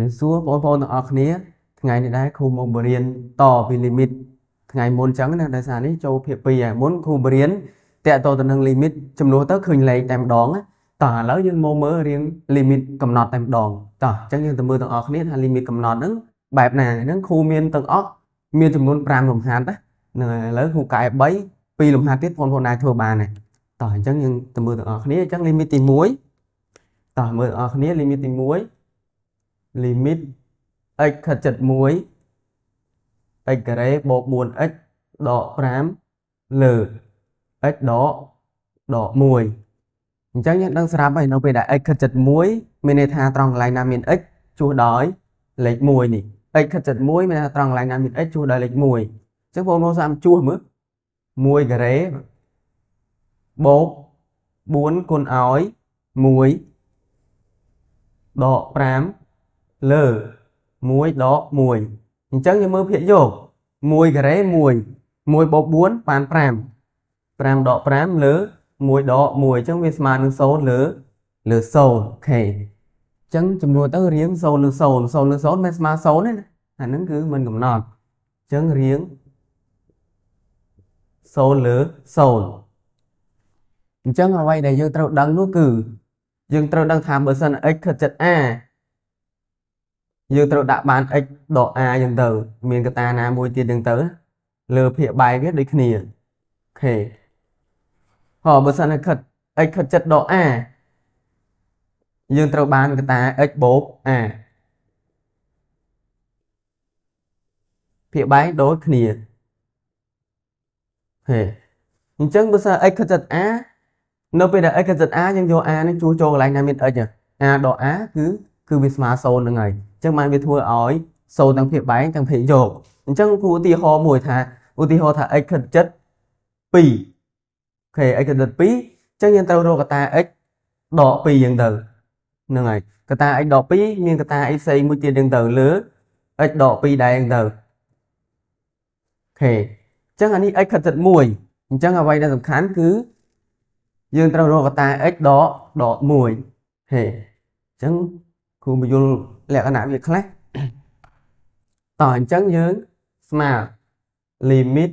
នេះសួរបងប្អូនទាំងអស់គ្នាថ្ងៃនេះដែរគ្រូមកបរៀនតពីលីមីតថ្ងៃមុនចឹងណាដោយសារនេះចូលភាគ2ហើយមុនគ្រូបរៀនតកតទៅនឹងលីមីតចំនួនទៅឃើញលេខតែម្ដងតោះឥឡូវយើងមកមើលរៀងលីមីតកំណត់តែម្ដងតោះចឹងយើងទៅមើលទាំងអស់គ្នាថាលីមីតកំណត់ហ្នឹងបែបណាហ្នឹងគ្រូមានទាំងអស់មានចំនួន5លំហាត់ហ្នឹងឥឡូវគ្រូកែ3ពីរលំហាត់ទៀតបងប្អូនដែរធ្វើបានដែរតោះអញ្ចឹងយើងទៅមើលទាំងអស់គ្នាអញ្ចឹងលីមីតទី1តោះមើលទាំងអស់គ្នាលីមីតទី1 limit x ខិតចិត្ត1 x ការ៉េបូក 4x ដក5លើ x ដកដក1អញ្ចឹងយើងដឹងស្រាប់ហើយនៅពេលដែល x ខិតចិត្ត1មានន័យថាត្រង់កន្លែងណាមាន x ជួសដោយលេខ1នេះ x ខិតចិត្ត1មានថាត្រង់កន្លែងណាមាន x ជួសដោយលេខ1អញ្ចឹងបងប្អូនសាមជួសមើល1ការ៉េបូក4គុណឲ្យ1ដក5លើ1ដក1អញ្ចឹងយើងមើលភាគយក1ការ៉េ1 1បូក4បាន5 5ដក5លើ1ដក1អញ្ចឹងវាស្មើនឹង0លើលើ0អូខេអញ្ចឹងចំនួនទៅរៀង0លើ0 0លើ0មិនស្មើ0ទេណាអាហ្នឹងគឺមិនកំណត់អញ្ចឹងរៀង0លើ0អញ្ចឹងអ្វីដែលយើងត្រូវដឹងនោះគឺយើងត្រូវដឹងថាបើសិន x ខិតចិត្ត a យើងត្រូវដាក់បាន x ដក a ចឹងទៅ មានកតាណាមួយទៀតចឹងទៅ លើភាគបែកវាដូចគ្នាអូខេហ៎បើសិនតែខិត x ខិតចិត្តដក a យើងត្រូវបានកតា x បូក a ភាគបែកដូចគ្នាហេអញ្ចឹងបើសិន x ខិតចិត្ត a នៅពេលដែល x ខិតចិត្ត a យើងយក a នេះជួសចូលកន្លែងណាមាន x a ដក a គឺគឺវាស្មើសូន្យហ្នឹងហើយអញ្ចឹងបានវាធ្វើឲ្យសូន្យទាំងភាពបែកទាំងភាពយកអញ្ចឹងគូឧទាហរណ៍មួយថាឧទាហរណ៍ថា x ខិតចិត្ត2អូខេ x ខិតចិត្ត2អញ្ចឹងយើងត្រូវរកកតា x ដក2យ៉ាងទៅហ្នឹងហើយកតា x ដក2មានកតា x ផ្សេងមួយទៀតយ៉ាងទៅលើ x ដក2ដែរយ៉ាងទៅអូខេអញ្ចឹងអានេះ x ខិតចិត្ត1អញ្ចឹងអ្វីដែលសំខាន់គឺយើងត្រូវរកកតា x ដកដក1ហេអញ្ចឹងគូមយល់លក្ខណៈវាខ្លះតោះអញ្ចឹងយើងស្មើ limit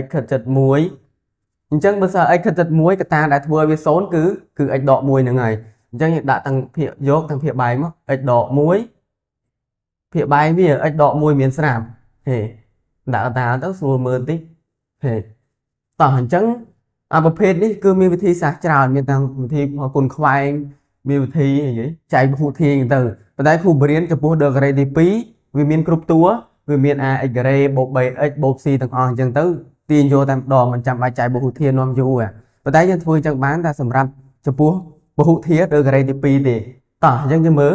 x ខិតចិត្ត1អញ្ចឹងបើសិន x ខិតចិត្ត1កត្តាដែលធ្វើឲ្យវា0គឺគឺ x ដក1ហ្នឹងហើយអញ្ចឹងយើងដាក់ទាំងភាគយកទាំងភាគបែកមក x ដក1ភាគបែកវា x ដក1មានស្រាប់ហេដាក់កត្តាទៅស្រួលមើលតិចហេតោះអញ្ចឹងអាប្រភេទនេះគឺមានវិធីសាស្ត្រច្រើនមានទាំងវិធីគុណខ្វែងមានវិធីអីចែកភូធាងទៅប៉ុន្តែភូបរៀនចំពោះ the grade ទី2វាមាន គ្រប់តួវាមាន ax grade បូក bx បូក c ទាំងអស់អញ្ចឹងទៅទាញយកតែម្ដងមិនចាំបាច់ចែកពហុធានាំយូរប៉ុន្តែយើងធ្វើអញ្ចឹងបានតែសម្រាប់ចំពោះពហុធាឬ grade ទី2ទេតោះអញ្ចឹងយើងមើល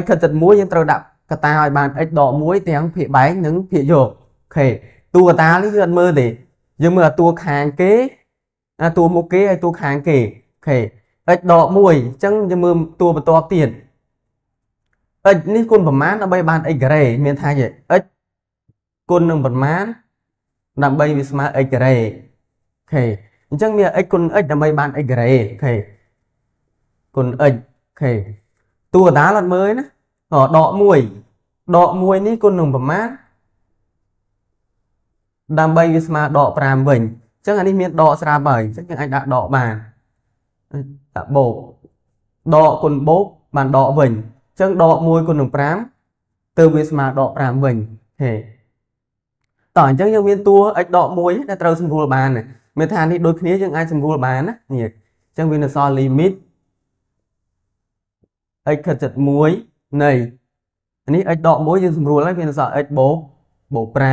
x ខិតចិត្ត1យើងត្រូវដាក់កតាឲ្យបាន x ដក1ទាំងភាគបែកនិងភាគយកអូខេតួកតានេះយើងអត់មើលទេ យើងមើលតួខាងគេតួមុខគេហើយតួខាងគេអូខេ x ដក1អញ្ចឹងយើងមើលតួបន្ទាប់ទៀត x នេះគុណប្រមាណដើម្បីបាន x ការ៉េមានថាជា x គុណនឹងប្រមាណដើម្បីវាស្មើ x ការ៉េអូខេអញ្ចឹងមាន x គុណ x ដើម្បីបាន x ការ៉េអូខេគុណ x អូខេតួកដាលអត់មើលណាដក1ដក1នេះគុណនឹងប្រមាណដើម្បីវាស្មើដក5វិញអញ្ចឹងអានេះមានដកស្រាប់ហើយអញ្ចឹងយើងអាចដាក់ដកបានបូកដកគុណបូកបានដកវិញអញ្ចឹងដក1គុណនឹង5ទៅវាស្មើដក5វិញហេតោះអញ្ចឹងយើងមានតួ x ដក1ដែលត្រូវសម្រួលបានមានថានេះដូចគ្នាយើងអាចសម្រួលបានណានេះអញ្ចឹងវានៅសល់ limit x ខិតចិត្ត1នៃនេះ x ដក1យើងសម្រួលហើយវានៅសល់ x បូកបូក5អូ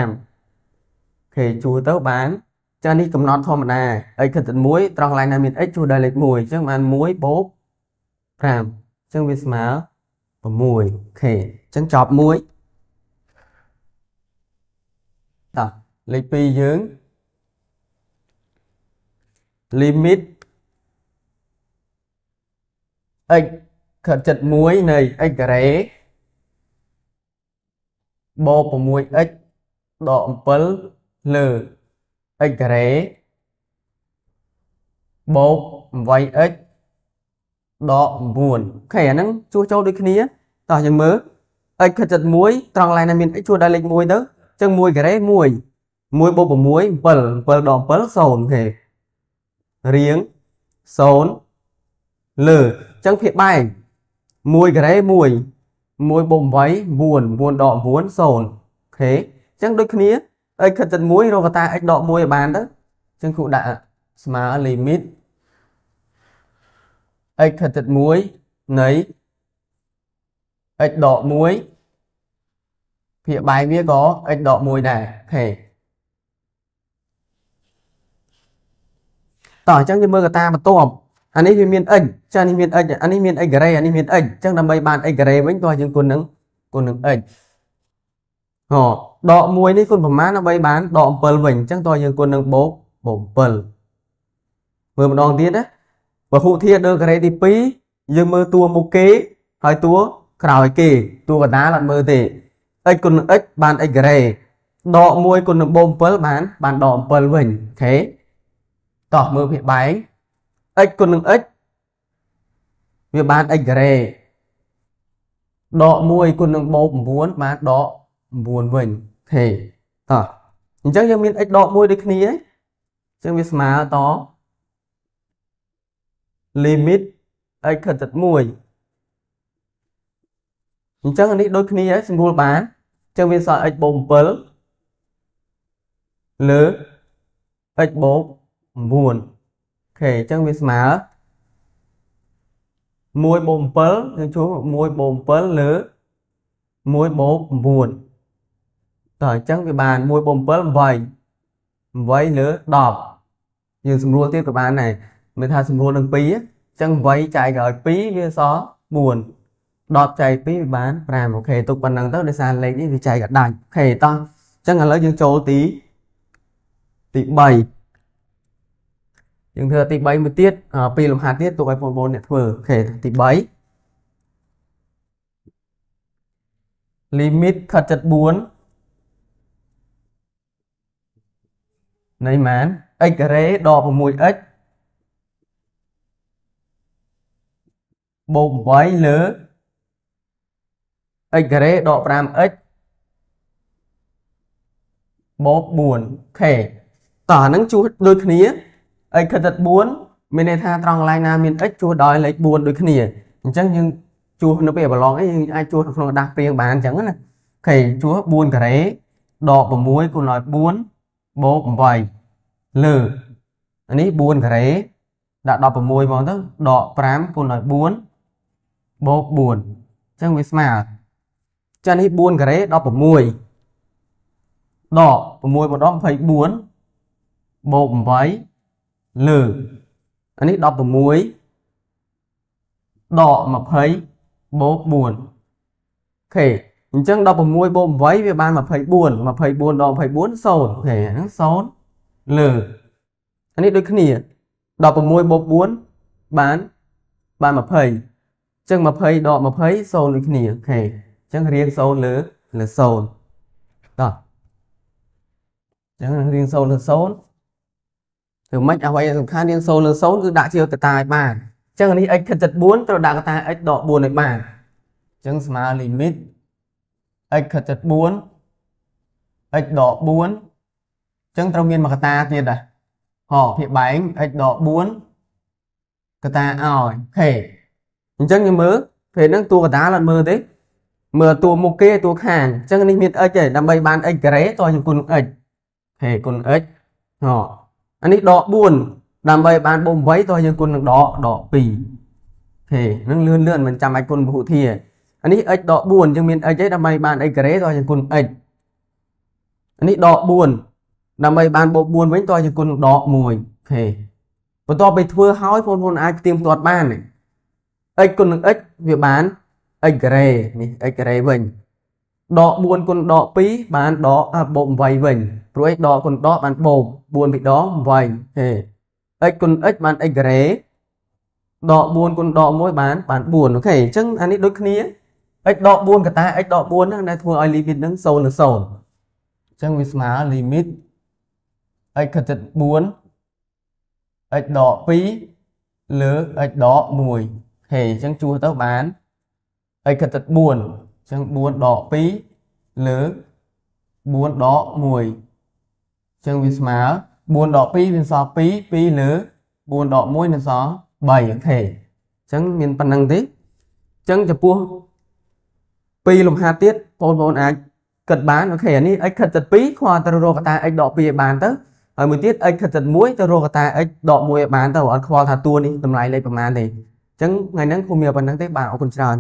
ខេជួទៅបានចឹងនេះកំណត់ធម្មតា x ខិត1ត្រង់កន្លែងណាមាន x ចូលដល់លេខ1អញ្ចឹងបាន1បូក5អញ្ចឹងវាស្មើ6អូខេអញ្ចឹងចប់1តោះលេខ2យើង limit x ខិតចិត្ត1នៃ x ការ៉េបូក 6x ដក7លើ x ការ៉េបូក 8x ដក9អូខេអាហ្នឹងជួសចូលដូចគ្នាតោះយើងមើល x ខិតចិត្ត1ត្រង់ឡែនណាមាន x ជួសដល់លេខ1ទៅអញ្ចឹង1ការ៉េ1 1បូក6 7 7ដក7 0អូខេរៀង0លើអញ្ចឹងភាគបែក1ការ៉េ1 1បូក8 4 4ដក9 0អូខេអញ្ចឹងដូចគ្នា x ខិតចិត្ត1រកតា x ដក1ឲ្យបានទៅអញ្ចឹងគ្រូដាក់ស្មើ limit x ខិតចិត្ត1នៃ x ដក1ភាគបែកវាក៏ x ដក1ដែរអូខេតោះអញ្ចឹងយើងមើលកតាបន្ទាប់អានេះវាមាន x ចានេះមាន x អានេះមាន x ការ៉េអានេះមាន x អញ្ចឹងដើម្បីបាន x ការ៉េវិញទោះយើងគុណនឹងគុណនឹង x ហ៎ដក1នេះគុណប្រមាណដើម្បីបានដក7វិញអញ្ចឹងតោះយើងគុណនឹងបូកបូក7មើលម្ដងទៀតណាពហុធាតុលើការ៉េទី2យើងមើលតួមុខគេ ហើយតួក្រោយគេតួកណ្ដាលអត់មើលទេ x គុណនឹង x បាន x ការ៉េដក1គុណនឹងបូក7បាន បានដក7វិញអូខេតោះមើលភាគបែង x គុណនឹង x វាបាន x ការ៉េដក1គុណនឹងបូក9បានដក9វិញខេតោះអញ្ចឹងយើងមាន x ដក1ដូចគ្នាអញ្ចឹងវាស្មើត limit x ខិតចិត្ត1អញ្ចឹងអានេះដូចគ្នាហើយសម្រួលបានអញ្ចឹងវាសល់ x បូក7លើ x បូក9អូខេអញ្ចឹងវាស្មើ1បូក7យើងជួប1បូក7លើ1បូក9តោះអញ្ចឹងវាបាន1 7 8 8លើ10យើងសម្រួលទៀតក៏បានដែរមិនថាសម្រួលនឹង2អញ្ចឹង8ចែកឲ្យ2វាសល់4 10ចែក2វាបាន5អូខេទុកប៉ុណ្្នឹង ទៅដោយសារលេខនេះវាចែកឲ្យដាច់អូខេតោះអញ្ចឹងឥឡូវយើងចូលទីទី3យើងធ្វើទី3មួយទៀតពីរលំហាត់ទៀតទុកឲ្យបងប្អូនអ្នកធ្វើអូខេទី3 limit ខិត74នៃម៉ាន x ការ៉េដក 6x បូក8លើ x ការ៉េដក 5x បូក 4k តោះអានឹងជួសដូចគ្នា x ខិតទឹក4មានន័យថាត្រង់កន្លែងណាមាន x ជួសដោយលេខ4ដូចគ្នាអញ្ចឹងយើងជួសនៅពេលប្រឡងអីយើងអាចជួសក្នុងដាស់ព្រៀងបានអញ្ចឹងណាអូខេជួស4ការ៉េដក6គុណឲ្យ4បូក8លើនេះ4ការ៉េដាក់16មកទៅដក5គុណឲ្យ4បូក4អញ្ចឹងវាស្មើចានេះ4ការ៉េ16ដក6មកដក24បូក8លើអានេះ16ដក20បូក4អូខេអញ្ចឹង16បូក8វាបាន24 24ដល់24 0អូខេហ្នឹង0លើអានេះដូចគ្នា16បូក4បានបាន20អញ្ចឹង20ដក20 0ដូចគ្នាអូខេអញ្ចឹងរៀង0លើលើ0តោះអញ្ចឹងរៀង0លើ0ធ្វើម៉េចអ្វីសំខាន់រៀង0លើ0គឺដាក់ជាកតាឲ្យបានអញ្ចឹងនេះ x ខិត74ត្រូវដាក់កតា x ដក4ឲ្យបានអញ្ចឹងស្មើ limit x ខិតចិត្ត4 x ដក4អញ្ចឹងត្រូវមានមកតាទៀតដែរហោភាពបែង x ដក4កតាឲ្យខេអញ្ចឹងយើងមើលពេលហ្នឹងតួកតាអត់មើលទេមើលតួមុខគេតួខាងអញ្ចឹងនេះមាន x ទេដើម្បីបាន x ការ៉េតោះយើងគុណ x ខេគុណ x ហោអានេះដក4ដើម្បីបាន4 8តោះយើងគុណនឹងដកដក2ខេនឹងលឿនលឿនមិនចាំបាច់គុណពហុធាទេអានេះ x ដក4អញ្ចឹងមាន x ទេដើម្បីបាន x ការ៉េតោះជាគុណ x អានេះដក4ដើម្បីបានបូក4វិញតោះជាគុណដក1អូខេបន្ទាប់ពីធ្វើហើយបងប្អូនអាចផ្ទៀងផ្ទាត់បាន x គុណនឹង x វាបាន x ការ៉េនេះ x ការ៉េវិញដក4គុណដក2បានដកបូក8វិញព្រោះឯដកគុណដកបានបូក4ពីដង8ហេ x គុណ x បាន x ការ៉េដក4គុណដក1បានបាន4អូខេអញ្ចឹងអានេះដូចគ្នា x ដក4កតា x ដក4ហ្នឹងដែលធ្វើឲ្យ limit ហ្នឹង0នឹង0អញ្ចឹងវាស្មើ limit x ខិតចិត្ត4 x ដក2លើ x ដក1អូខេអញ្ចឹងជួសទៅបាន x ខិតចិត្ត4អញ្ចឹង4ដក2លើ4ដក1អញ្ចឹងវាស្មើ4ដក2វាសល់2 2លើ4ដក1នឹងសល់3អូខេអញ្ចឹងមានប៉ុណ្្នឹងទេអញ្ចឹងចំពោះពីរលំហាត់ទៀតបងប្អូនអាចគិតបានអូខេអានេះ x ខិតចិត្ត2គ្រាន់តែរកកតា x ដក2ឲ្យបាន ទៅហើយមួយទៀត x ខិតចិត្ត1ទៅរកកតា x ដក1ឲ្យបានទៅអត់ខ្វល់ថាតួនេះតម្លៃលេខប្រមាណទេអញ្ចឹងថ្ងៃហ្នឹងខ្ញុំមានប៉ុណ្្នឹងទេបាទអរគុណច្រើន